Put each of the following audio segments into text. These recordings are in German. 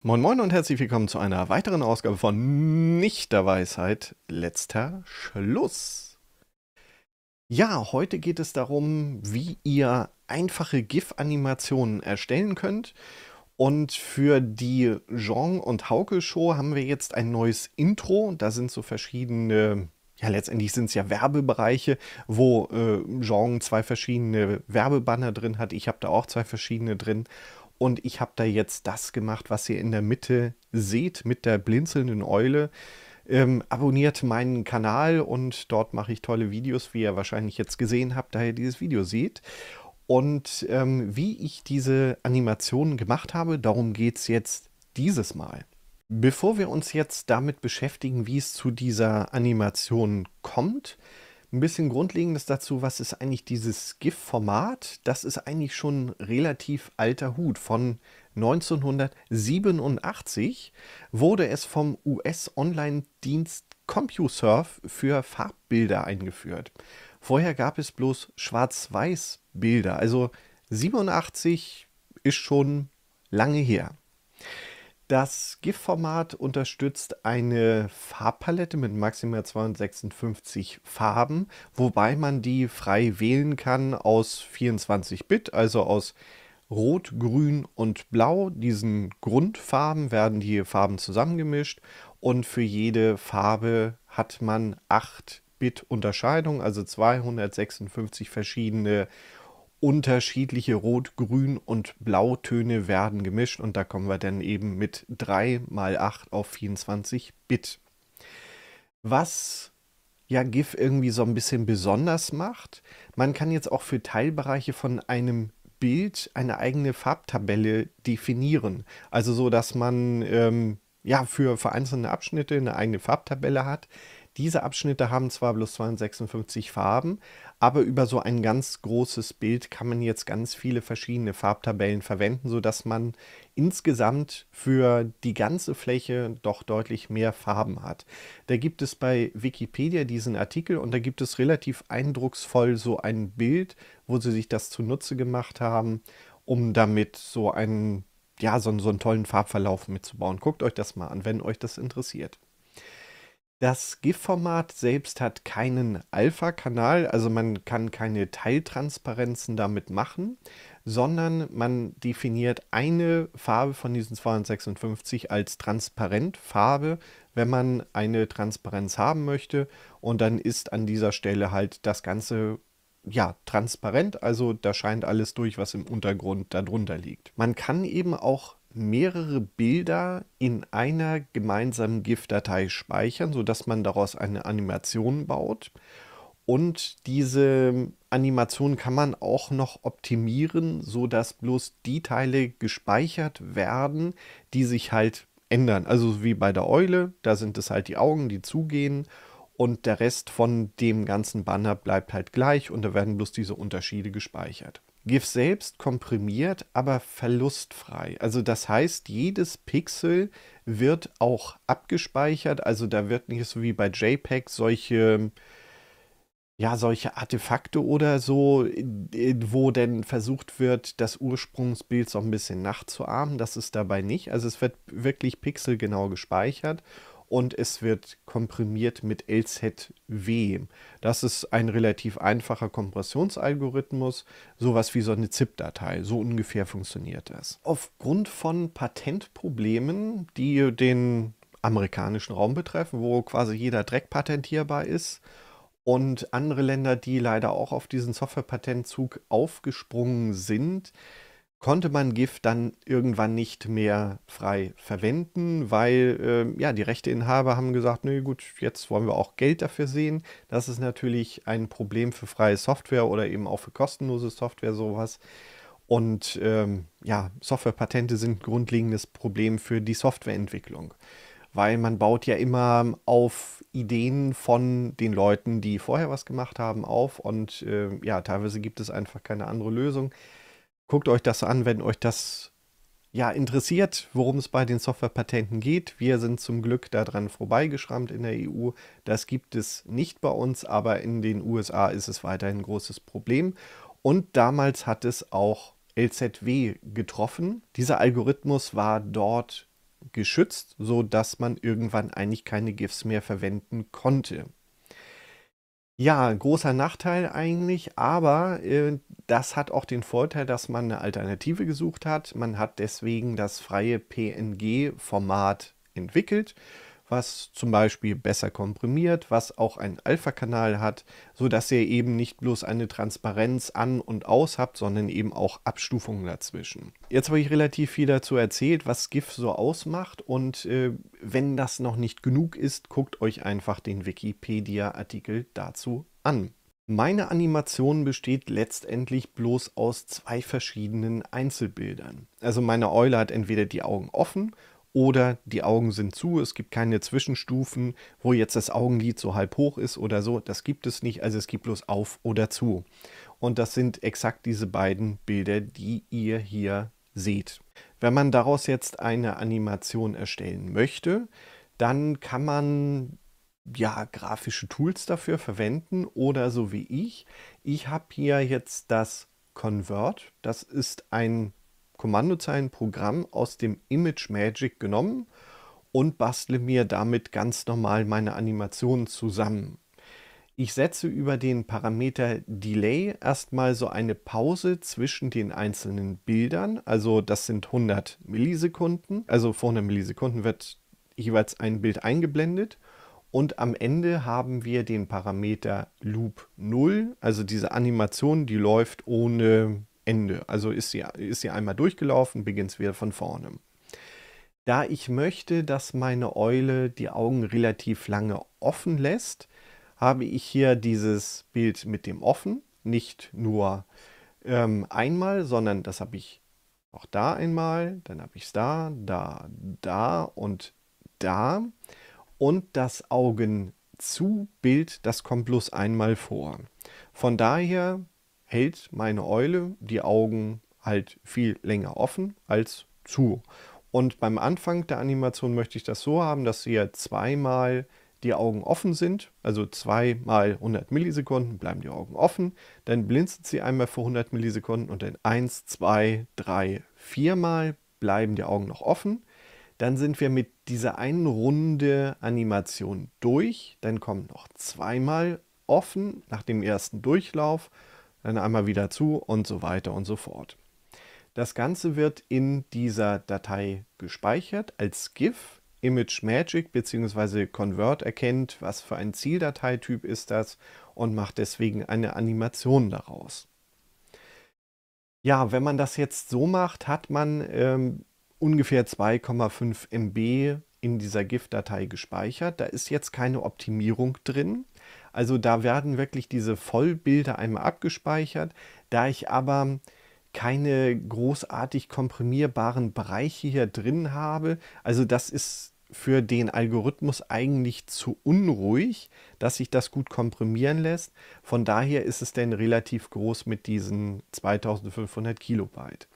Moin Moin und herzlich willkommen zu einer weiteren Ausgabe von Nicht der Weisheit, letzter Schluss. Ja, heute geht es darum, wie ihr einfache GIF-Animationen erstellen könnt. Und für die Jean und Hauke Show haben wir jetzt ein neues Intro. Da sind so verschiedene ja, letztendlich sind es ja Werbebereiche, wo äh, Jean zwei verschiedene Werbebanner drin hat. Ich habe da auch zwei verschiedene drin. Und ich habe da jetzt das gemacht, was ihr in der Mitte seht mit der blinzelnden Eule. Ähm, abonniert meinen Kanal und dort mache ich tolle Videos, wie ihr wahrscheinlich jetzt gesehen habt, da ihr dieses Video seht. Und ähm, wie ich diese Animation gemacht habe, darum geht es jetzt dieses Mal. Bevor wir uns jetzt damit beschäftigen, wie es zu dieser Animation kommt, ein bisschen Grundlegendes dazu, was ist eigentlich dieses GIF-Format? Das ist eigentlich schon relativ alter Hut. Von 1987 wurde es vom US-Online-Dienst CompuServe für Farbbilder eingeführt. Vorher gab es bloß Schwarz-Weiß-Bilder. Also 87 ist schon lange her. Das GIF-Format unterstützt eine Farbpalette mit maximal 256 Farben, wobei man die frei wählen kann aus 24 Bit, also aus Rot, Grün und Blau. Diesen Grundfarben werden die Farben zusammengemischt und für jede Farbe hat man 8 Bit Unterscheidung, also 256 verschiedene Farben unterschiedliche Rot, Grün und Blautöne werden gemischt und da kommen wir dann eben mit 3 mal 8 auf 24 Bit. Was ja GIF irgendwie so ein bisschen besonders macht, man kann jetzt auch für Teilbereiche von einem Bild eine eigene Farbtabelle definieren. Also so, dass man ähm, ja für, für einzelne Abschnitte eine eigene Farbtabelle hat, diese Abschnitte haben zwar bloß 256 Farben, aber über so ein ganz großes Bild kann man jetzt ganz viele verschiedene Farbtabellen verwenden, sodass man insgesamt für die ganze Fläche doch deutlich mehr Farben hat. Da gibt es bei Wikipedia diesen Artikel und da gibt es relativ eindrucksvoll so ein Bild, wo sie sich das zunutze gemacht haben, um damit so einen, ja, so, so einen tollen Farbverlauf mitzubauen. Guckt euch das mal an, wenn euch das interessiert. Das GIF-Format selbst hat keinen Alpha-Kanal, also man kann keine Teiltransparenzen damit machen, sondern man definiert eine Farbe von diesen 256 als Transparentfarbe, wenn man eine Transparenz haben möchte. Und dann ist an dieser Stelle halt das Ganze ja, transparent, also da scheint alles durch, was im Untergrund darunter liegt. Man kann eben auch mehrere Bilder in einer gemeinsamen GIF-Datei speichern, sodass man daraus eine Animation baut. Und diese Animation kann man auch noch optimieren, sodass bloß die Teile gespeichert werden, die sich halt ändern. Also wie bei der Eule, da sind es halt die Augen, die zugehen und der Rest von dem ganzen Banner bleibt halt gleich und da werden bloß diese Unterschiede gespeichert. GIF selbst komprimiert, aber verlustfrei. Also das heißt, jedes Pixel wird auch abgespeichert. Also da wird nicht so wie bei JPEG solche ja, solche Artefakte oder so, wo denn versucht wird, das Ursprungsbild so ein bisschen nachzuahmen. Das ist dabei nicht. Also es wird wirklich pixelgenau gespeichert und es wird komprimiert mit LZW. Das ist ein relativ einfacher Kompressionsalgorithmus, sowas wie so eine ZIP-Datei. So ungefähr funktioniert das. Aufgrund von Patentproblemen, die den amerikanischen Raum betreffen, wo quasi jeder Dreck patentierbar ist, und andere Länder, die leider auch auf diesen Softwarepatentzug aufgesprungen sind, konnte man GIF dann irgendwann nicht mehr frei verwenden, weil äh, ja, die Rechteinhaber haben gesagt, nö, gut, jetzt wollen wir auch Geld dafür sehen. Das ist natürlich ein Problem für freie Software oder eben auch für kostenlose Software sowas. Und ähm, ja, Softwarepatente sind ein grundlegendes Problem für die Softwareentwicklung, weil man baut ja immer auf Ideen von den Leuten, die vorher was gemacht haben, auf und äh, ja, teilweise gibt es einfach keine andere Lösung guckt euch das an, wenn euch das ja interessiert, worum es bei den Softwarepatenten geht. Wir sind zum Glück daran vorbeigeschrammt in der EU. Das gibt es nicht bei uns, aber in den USA ist es weiterhin ein großes Problem. Und damals hat es auch LZW getroffen. Dieser Algorithmus war dort geschützt, sodass man irgendwann eigentlich keine GIFs mehr verwenden konnte. Ja, großer Nachteil eigentlich, aber äh, das hat auch den Vorteil, dass man eine Alternative gesucht hat. Man hat deswegen das freie PNG-Format entwickelt was zum Beispiel besser komprimiert, was auch einen Alpha-Kanal hat, sodass ihr eben nicht bloß eine Transparenz an und aus habt, sondern eben auch Abstufungen dazwischen. Jetzt habe ich relativ viel dazu erzählt, was GIF so ausmacht und äh, wenn das noch nicht genug ist, guckt euch einfach den Wikipedia-Artikel dazu an. Meine Animation besteht letztendlich bloß aus zwei verschiedenen Einzelbildern. Also meine Eule hat entweder die Augen offen oder die Augen sind zu. Es gibt keine Zwischenstufen, wo jetzt das Augenlid so halb hoch ist oder so. Das gibt es nicht. Also es gibt bloß auf oder zu. Und das sind exakt diese beiden Bilder, die ihr hier seht. Wenn man daraus jetzt eine Animation erstellen möchte, dann kann man ja grafische Tools dafür verwenden oder so wie ich. Ich habe hier jetzt das Convert. Das ist ein Kommandozeilenprogramm aus dem Image Magic genommen und bastle mir damit ganz normal meine Animationen zusammen. Ich setze über den Parameter Delay erstmal so eine Pause zwischen den einzelnen Bildern, also das sind 100 Millisekunden, also vor 100 Millisekunden wird jeweils ein Bild eingeblendet und am Ende haben wir den Parameter Loop 0, also diese Animation, die läuft ohne Ende. Also ist sie, ist sie einmal durchgelaufen, beginnt es wieder von vorne. Da ich möchte, dass meine Eule die Augen relativ lange offen lässt, habe ich hier dieses Bild mit dem offen. Nicht nur ähm, einmal, sondern das habe ich auch da einmal, dann habe ich es da, da, da und da. Und das Augen zu Bild, das kommt bloß einmal vor. Von daher hält meine Eule die Augen halt viel länger offen als zu. Und beim Anfang der Animation möchte ich das so haben, dass ihr zweimal die Augen offen sind, also zweimal 100 Millisekunden bleiben die Augen offen, dann blinzelt sie einmal für 100 Millisekunden und dann 1, 2, 3, 4 Mal bleiben die Augen noch offen. Dann sind wir mit dieser einen Runde Animation durch, dann kommen noch zweimal offen nach dem ersten Durchlauf dann einmal wieder zu und so weiter und so fort. Das Ganze wird in dieser Datei gespeichert als GIF. Image Magic bzw. Convert erkennt, was für ein Zieldateityp ist das und macht deswegen eine Animation daraus. Ja, wenn man das jetzt so macht, hat man ähm, ungefähr 2,5 MB in dieser GIF-Datei gespeichert. Da ist jetzt keine Optimierung drin, also da werden wirklich diese Vollbilder einmal abgespeichert. Da ich aber keine großartig komprimierbaren Bereiche hier drin habe, also das ist für den Algorithmus eigentlich zu unruhig, dass sich das gut komprimieren lässt. Von daher ist es denn relativ groß mit diesen 2500 Kilobyte.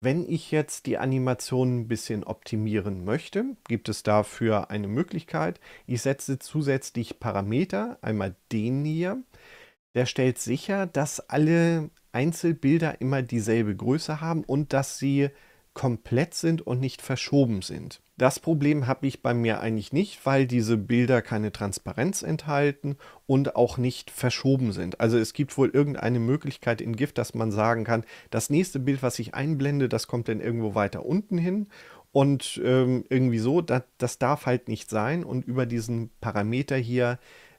Wenn ich jetzt die Animation ein bisschen optimieren möchte, gibt es dafür eine Möglichkeit. Ich setze zusätzlich Parameter, einmal den hier. Der stellt sicher, dass alle Einzelbilder immer dieselbe Größe haben und dass sie komplett sind und nicht verschoben sind. Das Problem habe ich bei mir eigentlich nicht, weil diese Bilder keine Transparenz enthalten und auch nicht verschoben sind. Also es gibt wohl irgendeine Möglichkeit in GIF, dass man sagen kann, das nächste Bild, was ich einblende, das kommt dann irgendwo weiter unten hin und ähm, irgendwie so, das, das darf halt nicht sein und über diesen Parameter hier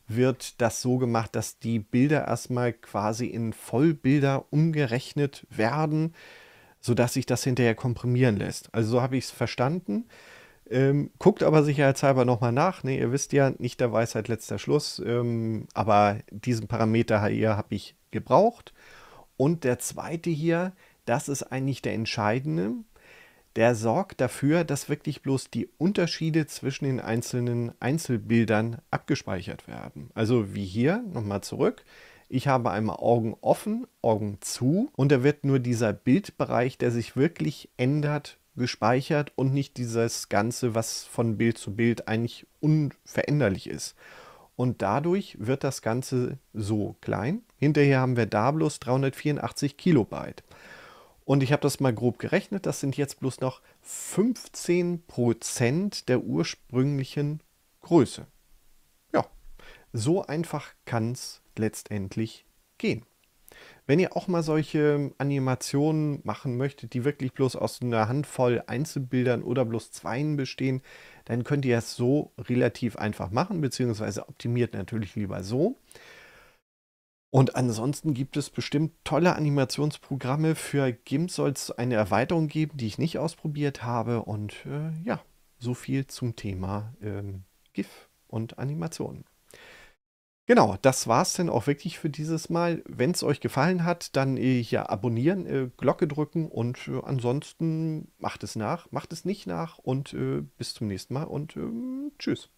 wird das so gemacht, dass die Bilder erstmal quasi in Vollbilder umgerechnet werden sodass sich das hinterher komprimieren lässt. Also so habe ich es verstanden. Ähm, guckt aber sicherheitshalber nochmal nach. Ne, ihr wisst ja, nicht der Weisheit letzter Schluss. Ähm, aber diesen Parameter hier habe ich gebraucht. Und der zweite hier, das ist eigentlich der entscheidende. Der sorgt dafür, dass wirklich bloß die Unterschiede zwischen den einzelnen Einzelbildern abgespeichert werden. Also wie hier, nochmal zurück. Ich habe einmal Augen offen, Augen zu und da wird nur dieser Bildbereich, der sich wirklich ändert, gespeichert und nicht dieses Ganze, was von Bild zu Bild eigentlich unveränderlich ist. Und dadurch wird das Ganze so klein. Hinterher haben wir da bloß 384 Kilobyte. Und ich habe das mal grob gerechnet, das sind jetzt bloß noch 15% der ursprünglichen Größe. Ja, so einfach kann es letztendlich gehen. Wenn ihr auch mal solche Animationen machen möchtet, die wirklich bloß aus einer Handvoll Einzelbildern oder bloß Zweien bestehen, dann könnt ihr es so relativ einfach machen, beziehungsweise optimiert natürlich lieber so. Und ansonsten gibt es bestimmt tolle Animationsprogramme. Für GIMP soll es eine Erweiterung geben, die ich nicht ausprobiert habe. Und äh, ja, so viel zum Thema ähm, GIF und Animationen. Genau, das war es denn auch wirklich für dieses Mal. Wenn es euch gefallen hat, dann äh, ja, abonnieren, äh, Glocke drücken und äh, ansonsten macht es nach, macht es nicht nach und äh, bis zum nächsten Mal und ähm, tschüss.